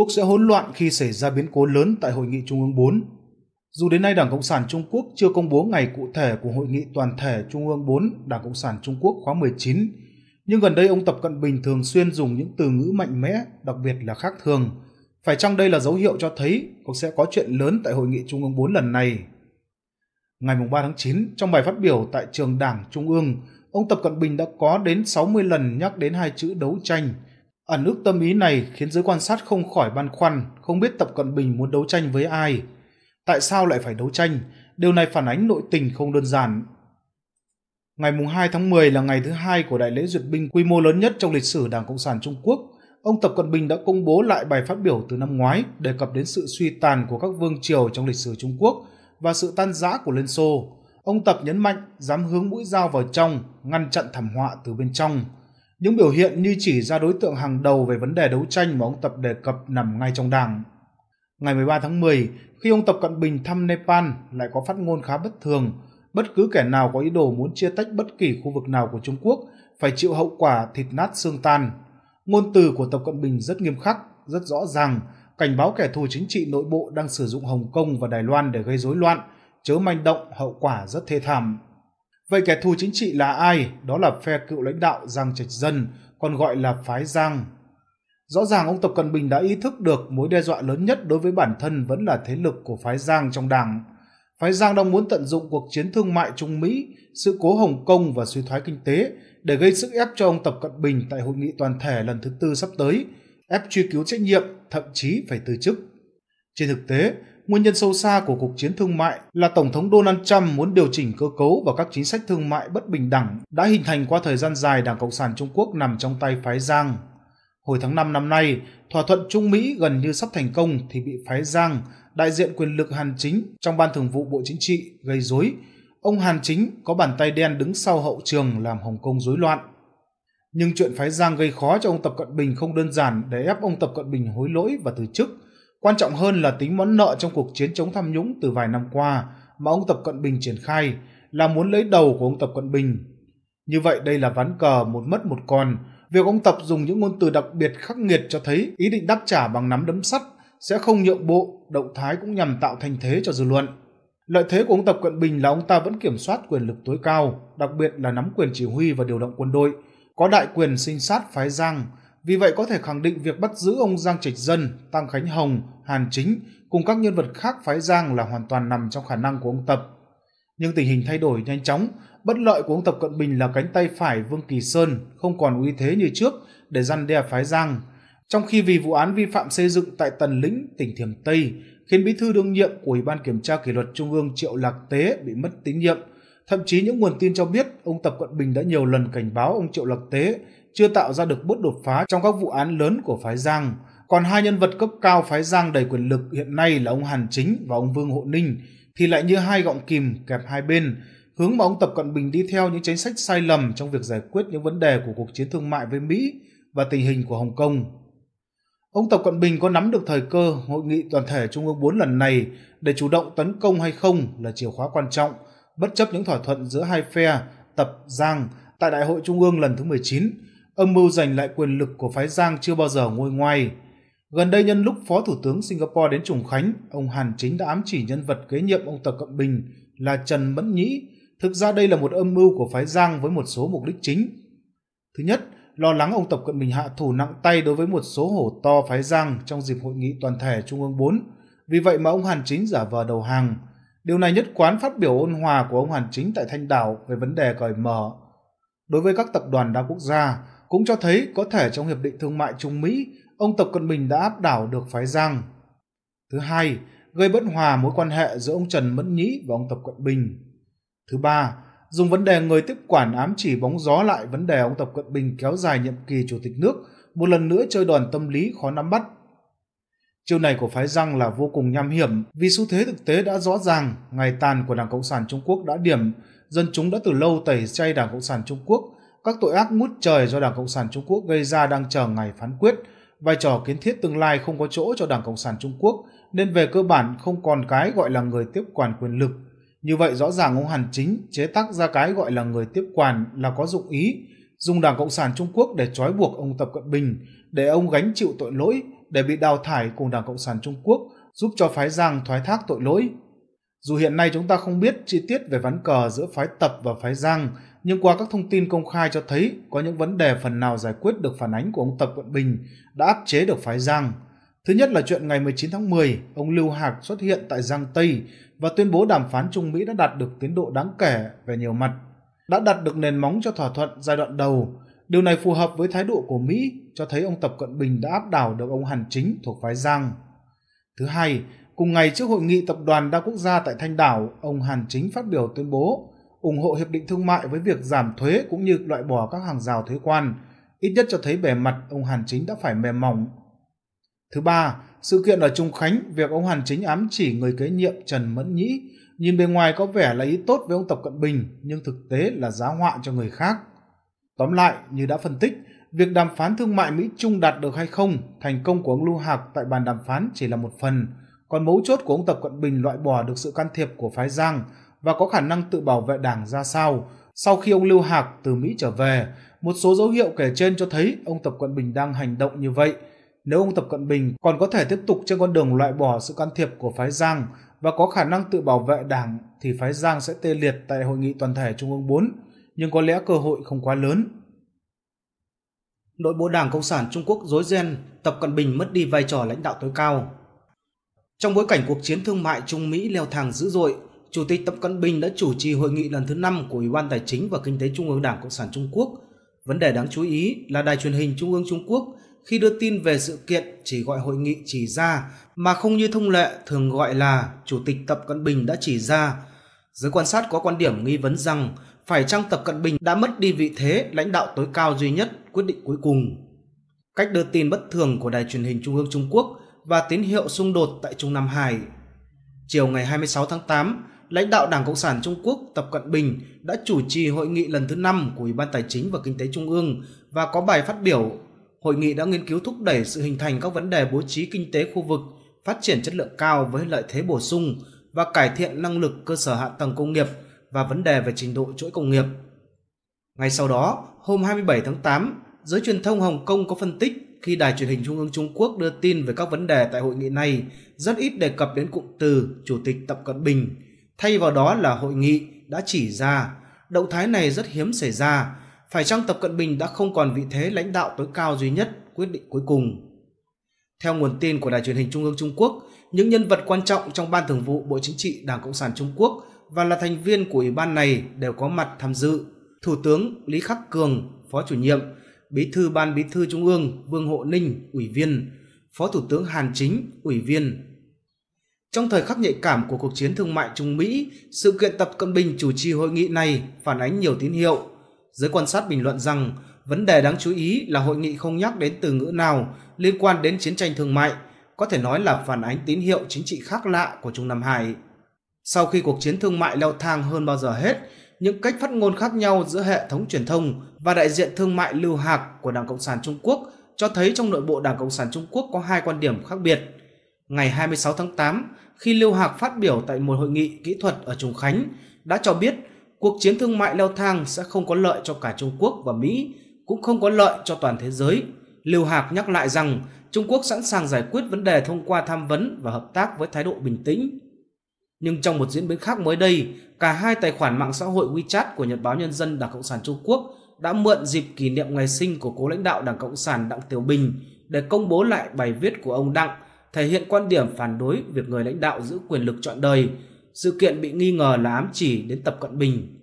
Quốc sẽ hỗn loạn khi xảy ra biến cố lớn tại Hội nghị Trung ương 4. Dù đến nay Đảng Cộng sản Trung Quốc chưa công bố ngày cụ thể của Hội nghị Toàn thể Trung ương 4 Đảng Cộng sản Trung Quốc khóa 19, nhưng gần đây ông Tập Cận Bình thường xuyên dùng những từ ngữ mạnh mẽ, đặc biệt là khác thường. Phải chăng đây là dấu hiệu cho thấy cũng sẽ có chuyện lớn tại Hội nghị Trung ương 4 lần này? Ngày 3 tháng 9, trong bài phát biểu tại trường Đảng Trung ương, ông Tập Cận Bình đã có đến 60 lần nhắc đến hai chữ đấu tranh – Ẩn ức tâm ý này khiến giới quan sát không khỏi băn khoăn, không biết Tập Cận Bình muốn đấu tranh với ai. Tại sao lại phải đấu tranh? Điều này phản ánh nội tình không đơn giản. Ngày 2 tháng 10 là ngày thứ hai của đại lễ duyệt binh quy mô lớn nhất trong lịch sử Đảng Cộng sản Trung Quốc. Ông Tập Cận Bình đã công bố lại bài phát biểu từ năm ngoái đề cập đến sự suy tàn của các vương triều trong lịch sử Trung Quốc và sự tan rã của Liên Xô. Ông Tập nhấn mạnh dám hướng mũi dao vào trong, ngăn chặn thảm họa từ bên trong – những biểu hiện như chỉ ra đối tượng hàng đầu về vấn đề đấu tranh mà ông Tập đề cập nằm ngay trong đảng. Ngày 13 tháng 10, khi ông Tập Cận Bình thăm Nepal lại có phát ngôn khá bất thường, bất cứ kẻ nào có ý đồ muốn chia tách bất kỳ khu vực nào của Trung Quốc phải chịu hậu quả thịt nát xương tan. Ngôn từ của Tập Cận Bình rất nghiêm khắc, rất rõ ràng, cảnh báo kẻ thù chính trị nội bộ đang sử dụng Hồng Kông và Đài Loan để gây rối loạn, chớ manh động hậu quả rất thê thảm. Vậy kẻ thù chính trị là ai? Đó là phe cựu lãnh đạo Giang Trạch Dân, còn gọi là phái Giang. Rõ ràng ông Tập Cận Bình đã ý thức được mối đe dọa lớn nhất đối với bản thân vẫn là thế lực của phái Giang trong đảng. Phái Giang đang muốn tận dụng cuộc chiến thương mại Trung Mỹ, sự cố Hồng Kông và suy thoái kinh tế để gây sức ép cho ông Tập Cận Bình tại hội nghị toàn thể lần thứ tư sắp tới, ép truy cứu trách nhiệm, thậm chí phải từ chức. Trên thực tế, Nguyên nhân sâu xa của cuộc chiến thương mại là Tổng thống Donald Trump muốn điều chỉnh cơ cấu và các chính sách thương mại bất bình đẳng đã hình thành qua thời gian dài Đảng Cộng sản Trung Quốc nằm trong tay phái Giang. Hồi tháng 5 năm nay, thỏa thuận Trung Mỹ gần như sắp thành công thì bị phái Giang, đại diện quyền lực Hàn Chính trong Ban Thường vụ Bộ Chính trị gây dối. Ông Hàn Chính có bàn tay đen đứng sau hậu trường làm Hồng Kông rối loạn. Nhưng chuyện phái Giang gây khó cho ông Tập Cận Bình không đơn giản để ép ông Tập Cận Bình hối lỗi và từ chức – Quan trọng hơn là tính món nợ trong cuộc chiến chống tham nhũng từ vài năm qua mà ông Tập Cận Bình triển khai là muốn lấy đầu của ông Tập Cận Bình. Như vậy đây là ván cờ một mất một còn. Việc ông Tập dùng những ngôn từ đặc biệt khắc nghiệt cho thấy ý định đáp trả bằng nắm đấm sắt sẽ không nhượng bộ, động thái cũng nhằm tạo thành thế cho dư luận. Lợi thế của ông Tập Cận Bình là ông ta vẫn kiểm soát quyền lực tối cao, đặc biệt là nắm quyền chỉ huy và điều động quân đội, có đại quyền sinh sát phái Giang, vì vậy có thể khẳng định việc bắt giữ ông Giang Trạch Dân, Tăng Khánh Hồng, Hàn Chính cùng các nhân vật khác phái Giang là hoàn toàn nằm trong khả năng của ông Tập. Nhưng tình hình thay đổi nhanh chóng, bất lợi của ông Tập Cận Bình là cánh tay phải Vương Kỳ Sơn không còn uy thế như trước để răn đe phái Giang. Trong khi vì vụ án vi phạm xây dựng tại Tần Lĩnh, tỉnh Thiểm Tây, khiến bí thư đương nhiệm của Ủy ban Kiểm tra Kỷ luật Trung ương Triệu Lạc Tế bị mất tín nhiệm, Thậm chí những nguồn tin cho biết ông Tập Cận Bình đã nhiều lần cảnh báo ông Triệu Lạc Tế chưa tạo ra được bước đột phá trong các vụ án lớn của phái Giang. Còn hai nhân vật cấp cao phái Giang đầy quyền lực hiện nay là ông Hàn Chính và ông Vương Hộ Ninh thì lại như hai gọng kìm kẹp hai bên, hướng mà ông Tập Cận Bình đi theo những chính sách sai lầm trong việc giải quyết những vấn đề của cuộc chiến thương mại với Mỹ và tình hình của Hồng Kông. Ông Tập Cận Bình có nắm được thời cơ hội nghị toàn thể Trung ương 4 lần này để chủ động tấn công hay không là chìa khóa quan trọng, bất chấp những thỏa thuận giữa hai phe Tập Giang tại Đại hội Trung ương lần thứ 19 âm mưu giành lại quyền lực của phái Giang chưa bao giờ ngôi ngoai. Gần đây nhân lúc Phó Thủ tướng Singapore đến Trùng Khánh, ông Hàn Chính đã ám chỉ nhân vật kế nhiệm ông Tập Cận Bình là Trần Mẫn Nhĩ. Thực ra đây là một âm mưu của phái Giang với một số mục đích chính. Thứ nhất, lo lắng ông Tập Cận Bình hạ thủ nặng tay đối với một số hổ to phái Giang trong dịp hội nghị toàn thể Trung ương bốn, Vì vậy mà ông Hàn Chính giả vờ đầu hàng. Điều này nhất quán phát biểu ôn hòa của ông Hàn Chính tại Thanh Đảo về vấn đề cởi mở. Đối với các tập đoàn đa quốc gia, cũng cho thấy có thể trong Hiệp định Thương mại Trung Mỹ, ông Tập Cận Bình đã áp đảo được phái Giang. Thứ hai, gây bất hòa mối quan hệ giữa ông Trần Mẫn Nhĩ và ông Tập Cận Bình. Thứ ba, dùng vấn đề người tiếp quản ám chỉ bóng gió lại vấn đề ông Tập Cận Bình kéo dài nhiệm kỳ chủ tịch nước, một lần nữa chơi đòn tâm lý khó nắm bắt. Chiêu này của phái Giang là vô cùng nham hiểm vì xu thế thực tế đã rõ ràng, ngày tàn của Đảng Cộng sản Trung Quốc đã điểm, dân chúng đã từ lâu tẩy chay Đảng Cộng sản Trung Quốc các tội ác ngút trời do Đảng Cộng sản Trung Quốc gây ra đang chờ ngày phán quyết. Vai trò kiến thiết tương lai không có chỗ cho Đảng Cộng sản Trung Quốc, nên về cơ bản không còn cái gọi là người tiếp quản quyền lực. Như vậy rõ ràng ông Hàn Chính chế tác ra cái gọi là người tiếp quản là có dụng ý, dùng Đảng Cộng sản Trung Quốc để trói buộc ông Tập Cận Bình, để ông gánh chịu tội lỗi, để bị đào thải cùng Đảng Cộng sản Trung Quốc, giúp cho phái Giang thoái thác tội lỗi. Dù hiện nay chúng ta không biết chi tiết về ván cờ giữa phái Tập và phái Giang, nhưng qua các thông tin công khai cho thấy có những vấn đề phần nào giải quyết được phản ánh của ông Tập Cận Bình đã áp chế được phái Giang. Thứ nhất là chuyện ngày 19 tháng 10, ông Lưu Hạc xuất hiện tại Giang Tây và tuyên bố đàm phán Trung Mỹ đã đạt được tiến độ đáng kể về nhiều mặt, đã đặt được nền móng cho thỏa thuận giai đoạn đầu. Điều này phù hợp với thái độ của Mỹ, cho thấy ông Tập Cận Bình đã áp đảo được ông Hàn Chính thuộc phái Giang. Thứ hai, cùng ngày trước hội nghị tập đoàn đa quốc gia tại Thanh Đảo, ông Hàn Chính phát biểu tuyên bố ủng hộ hiệp định thương mại với việc giảm thuế cũng như loại bỏ các hàng rào thuế quan, ít nhất cho thấy bề mặt ông Hàn Chính đã phải mềm mỏng. Thứ ba, sự kiện ở Trung Khánh, việc ông Hàn Chính ám chỉ người kế nhiệm Trần Mẫn Nhĩ, nhìn bề ngoài có vẻ là ý tốt với ông Tập Cận Bình, nhưng thực tế là giá họa cho người khác. Tóm lại, như đã phân tích, việc đàm phán thương mại Mỹ-Trung đạt được hay không, thành công của ông Lưu Hạc tại bàn đàm phán chỉ là một phần, còn mấu chốt của ông Tập Cận Bình loại bỏ được sự can thiệp của phái Giang và có khả năng tự bảo vệ đảng ra sao sau khi ông Lưu Hạc từ Mỹ trở về. Một số dấu hiệu kể trên cho thấy ông Tập Cận Bình đang hành động như vậy. Nếu ông Tập Cận Bình còn có thể tiếp tục trên con đường loại bỏ sự can thiệp của phái Giang và có khả năng tự bảo vệ đảng thì phái Giang sẽ tê liệt tại hội nghị toàn thể Trung ương 4, nhưng có lẽ cơ hội không quá lớn. Nội bộ Đảng Cộng sản Trung Quốc rối ren, Tập Cận Bình mất đi vai trò lãnh đạo tối cao. Trong bối cảnh cuộc chiến thương mại Trung Mỹ leo thang dữ dội, Chủ tịch Tập Cận Bình đã chủ trì hội nghị lần thứ 5 của Ủy ban Tài chính và Kinh tế Trung ương Đảng Cộng sản Trung Quốc. Vấn đề đáng chú ý là Đài truyền hình Trung ương Trung Quốc khi đưa tin về sự kiện chỉ gọi hội nghị chỉ ra mà không như thông lệ thường gọi là Chủ tịch Tập Cận Bình đã chỉ ra. Giới quan sát có quan điểm nghi vấn rằng phải chăng Tập Cận Bình đã mất đi vị thế lãnh đạo tối cao duy nhất quyết định cuối cùng. Cách đưa tin bất thường của Đài truyền hình Trung ương Trung Quốc và tín hiệu xung đột tại Trung Nam Hải. Chiều ngày 26 tháng 8, lãnh đạo Đảng Cộng sản Trung Quốc Tập Cận Bình đã chủ trì hội nghị lần thứ 5 của Ủy ban Tài chính và Kinh tế Trung ương và có bài phát biểu Hội nghị đã nghiên cứu thúc đẩy sự hình thành các vấn đề bố trí kinh tế khu vực, phát triển chất lượng cao với lợi thế bổ sung và cải thiện năng lực cơ sở hạ tầng công nghiệp và vấn đề về trình độ chuỗi công nghiệp. Ngay sau đó, hôm 27 tháng 8, giới truyền thông Hồng Kông có phân tích khi Đài truyền hình Trung ương Trung Quốc đưa tin về các vấn đề tại hội nghị này, rất ít đề cập đến cụm từ Chủ tịch Tập Cận Bình – Thay vào đó là hội nghị đã chỉ ra động thái này rất hiếm xảy ra. Phải chăng Tập Cận Bình đã không còn vị thế lãnh đạo tối cao duy nhất quyết định cuối cùng? Theo nguồn tin của Đài truyền hình Trung ương Trung Quốc, những nhân vật quan trọng trong Ban Thường vụ Bộ Chính trị Đảng Cộng sản Trung Quốc và là thành viên của ủy ban này đều có mặt tham dự. Thủ tướng Lý Khắc Cường, Phó chủ nhiệm, Bí thư Ban Bí thư Trung ương Vương Hộ Ninh, Ủy viên, Phó Thủ tướng Hàn Chính, Ủy viên, trong thời khắc nhạy cảm của cuộc chiến thương mại Trung Mỹ, sự kiện Tập Cận Bình chủ trì hội nghị này phản ánh nhiều tín hiệu. Giới quan sát bình luận rằng, vấn đề đáng chú ý là hội nghị không nhắc đến từ ngữ nào liên quan đến chiến tranh thương mại, có thể nói là phản ánh tín hiệu chính trị khác lạ của Trung Nam Hải. Sau khi cuộc chiến thương mại leo thang hơn bao giờ hết, những cách phát ngôn khác nhau giữa hệ thống truyền thông và đại diện thương mại lưu hạc của Đảng Cộng sản Trung Quốc cho thấy trong nội bộ Đảng Cộng sản Trung Quốc có hai quan điểm khác biệt – ngày 26 tháng 8 khi Lưu Hạc phát biểu tại một hội nghị kỹ thuật ở Trùng Khánh đã cho biết cuộc chiến thương mại leo thang sẽ không có lợi cho cả Trung Quốc và Mỹ, cũng không có lợi cho toàn thế giới. Lưu Hạc nhắc lại rằng Trung Quốc sẵn sàng giải quyết vấn đề thông qua tham vấn và hợp tác với thái độ bình tĩnh. Nhưng trong một diễn biến khác mới đây, cả hai tài khoản mạng xã hội WeChat của Nhật báo Nhân dân Đảng Cộng sản Trung Quốc đã mượn dịp kỷ niệm ngày sinh của cố lãnh đạo Đảng Cộng sản Đặng Tiểu Bình để công bố lại bài viết của ông Đặng – thể hiện quan điểm phản đối việc người lãnh đạo giữ quyền lực trọn đời. Sự kiện bị nghi ngờ là ám chỉ đến Tập Cận Bình.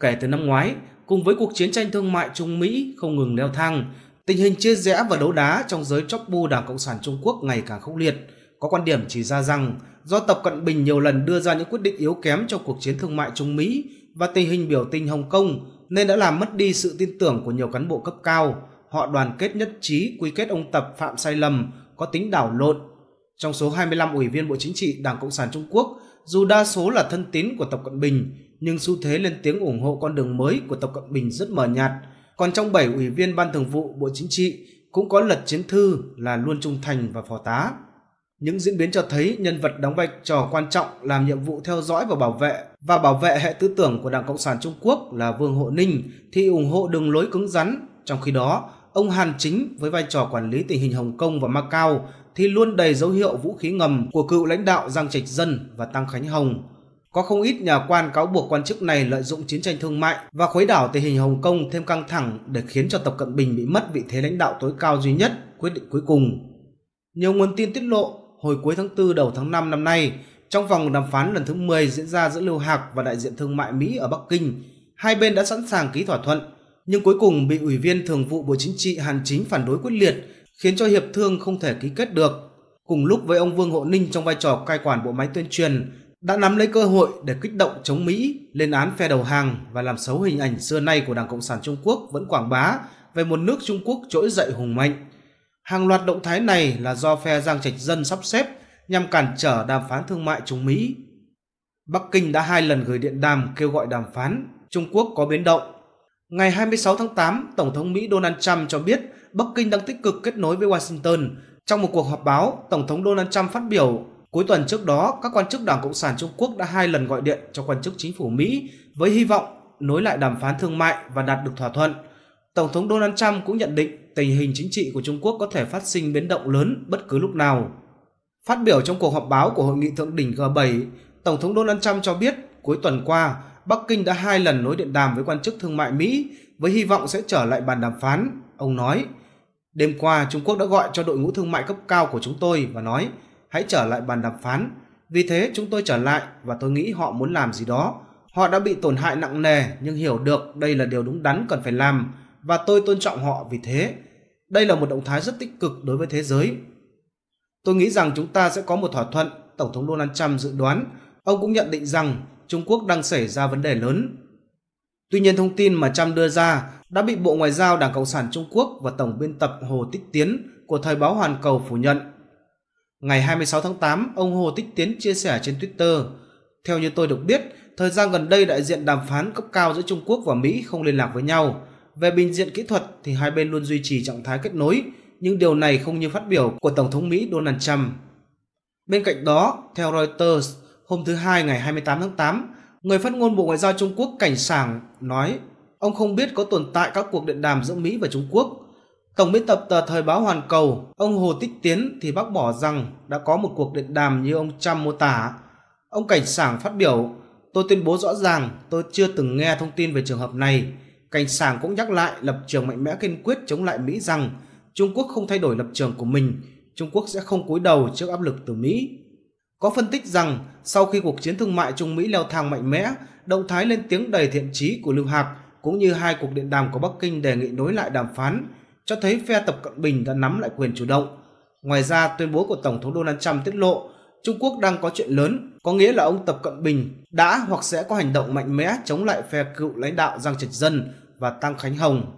Kể từ năm ngoái, cùng với cuộc chiến tranh thương mại Trung Mỹ không ngừng leo thang, tình hình chia rẽ và đấu đá trong giới chóc bu Đảng Cộng sản Trung Quốc ngày càng khốc liệt. Có quan điểm chỉ ra rằng do Tập Cận Bình nhiều lần đưa ra những quyết định yếu kém trong cuộc chiến thương mại Trung Mỹ và tình hình biểu tình Hồng Kông nên đã làm mất đi sự tin tưởng của nhiều cán bộ cấp cao. Họ đoàn kết nhất trí quy kết ông Tập phạm sai lầm, có tính đảo lộn trong số 25 ủy viên Bộ Chính trị Đảng Cộng sản Trung Quốc, dù đa số là thân tín của Tập Cận Bình, nhưng xu thế lên tiếng ủng hộ con đường mới của Tập Cận Bình rất mờ nhạt. Còn trong 7 ủy viên Ban Thường vụ Bộ Chính trị cũng có lật chiến thư là luôn trung thành và phò tá. Những diễn biến cho thấy nhân vật đóng vai trò quan trọng làm nhiệm vụ theo dõi và bảo vệ và bảo vệ hệ tư tưởng của Đảng Cộng sản Trung Quốc là Vương Hộ Ninh thì ủng hộ đường lối cứng rắn. Trong khi đó, ông Hàn Chính với vai trò quản lý tình hình Hồng Kông và Macau thì luôn đầy dấu hiệu vũ khí ngầm của cựu lãnh đạo Giang Trạch Dân và Tăng Khánh Hồng. Có không ít nhà quan cáo buộc quan chức này lợi dụng chiến tranh thương mại và khuấy đảo tình hình Hồng Kông thêm căng thẳng để khiến cho Tập Cận Bình bị mất vị thế lãnh đạo tối cao duy nhất, quyết định cuối cùng. Nhiều nguồn tin tiết lộ, hồi cuối tháng 4 đầu tháng 5 năm nay, trong vòng đàm phán lần thứ 10 diễn ra giữa Lưu Hạc và đại diện thương mại Mỹ ở Bắc Kinh, hai bên đã sẵn sàng ký thỏa thuận, nhưng cuối cùng bị Ủy viên Thường vụ Bộ Chính trị Hàn Chính phản đối quyết liệt khiến cho hiệp thương không thể ký kết được. Cùng lúc với ông Vương Hộ Ninh trong vai trò cai quản bộ máy tuyên truyền đã nắm lấy cơ hội để kích động chống Mỹ, lên án phe đầu hàng và làm xấu hình ảnh xưa nay của Đảng Cộng sản Trung Quốc vẫn quảng bá về một nước Trung Quốc trỗi dậy hùng mạnh. Hàng loạt động thái này là do phe Giang Trạch Dân sắp xếp nhằm cản trở đàm phán thương mại chống Mỹ. Bắc Kinh đã hai lần gửi điện đàm kêu gọi đàm phán, Trung Quốc có biến động. Ngày 26 tháng 8, Tổng thống Mỹ Donald Trump cho biết Bắc Kinh đang tích cực kết nối với Washington. Trong một cuộc họp báo, Tổng thống Donald Trump phát biểu Cuối tuần trước đó, các quan chức Đảng Cộng sản Trung Quốc đã hai lần gọi điện cho quan chức chính phủ Mỹ với hy vọng nối lại đàm phán thương mại và đạt được thỏa thuận. Tổng thống Donald Trump cũng nhận định tình hình chính trị của Trung Quốc có thể phát sinh biến động lớn bất cứ lúc nào. Phát biểu trong cuộc họp báo của hội nghị thượng đỉnh G7, Tổng thống Donald Trump cho biết cuối tuần qua, Bắc Kinh đã hai lần nối điện đàm với quan chức thương mại Mỹ với hy vọng sẽ trở lại bàn đàm phán, ông nói. Đêm qua, Trung Quốc đã gọi cho đội ngũ thương mại cấp cao của chúng tôi và nói, hãy trở lại bàn đàm phán. Vì thế, chúng tôi trở lại và tôi nghĩ họ muốn làm gì đó. Họ đã bị tổn hại nặng nề nhưng hiểu được đây là điều đúng đắn cần phải làm và tôi tôn trọng họ vì thế. Đây là một động thái rất tích cực đối với thế giới. Tôi nghĩ rằng chúng ta sẽ có một thỏa thuận, Tổng thống Donald Trump dự đoán. Ông cũng nhận định rằng Trung Quốc đang xảy ra vấn đề lớn Tuy nhiên thông tin mà Trump đưa ra đã bị Bộ Ngoại giao Đảng Cộng sản Trung Quốc và Tổng biên tập Hồ Tích Tiến của Thời báo Hoàn Cầu phủ nhận. Ngày 26 tháng 8, ông Hồ Tích Tiến chia sẻ trên Twitter, theo như tôi được biết, thời gian gần đây đại diện đàm phán cấp cao giữa Trung Quốc và Mỹ không liên lạc với nhau. Về bình diện kỹ thuật thì hai bên luôn duy trì trạng thái kết nối, nhưng điều này không như phát biểu của Tổng thống Mỹ Donald Trump. Bên cạnh đó, theo Reuters, hôm thứ Hai ngày 28 tháng 8, Người phát ngôn Bộ Ngoại giao Trung Quốc Cảnh Sảng nói ông không biết có tồn tại các cuộc điện đàm giữa Mỹ và Trung Quốc. Tổng biên tập tờ Thời báo Hoàn Cầu, ông Hồ Tích Tiến thì bác bỏ rằng đã có một cuộc điện đàm như ông Trump mô tả. Ông Cảnh Sảng phát biểu, tôi tuyên bố rõ ràng tôi chưa từng nghe thông tin về trường hợp này. Cảnh Sảng cũng nhắc lại lập trường mạnh mẽ kiên quyết chống lại Mỹ rằng Trung Quốc không thay đổi lập trường của mình, Trung Quốc sẽ không cúi đầu trước áp lực từ Mỹ. Có phân tích rằng sau khi cuộc chiến thương mại Trung Mỹ leo thang mạnh mẽ, động thái lên tiếng đầy thiện trí của Lưu Hạc cũng như hai cuộc điện đàm của Bắc Kinh đề nghị nối lại đàm phán cho thấy phe Tập Cận Bình đã nắm lại quyền chủ động. Ngoài ra, tuyên bố của Tổng thống Donald Trump tiết lộ Trung Quốc đang có chuyện lớn, có nghĩa là ông Tập Cận Bình đã hoặc sẽ có hành động mạnh mẽ chống lại phe cựu lãnh đạo Giang Trạch Dân và Tăng Khánh Hồng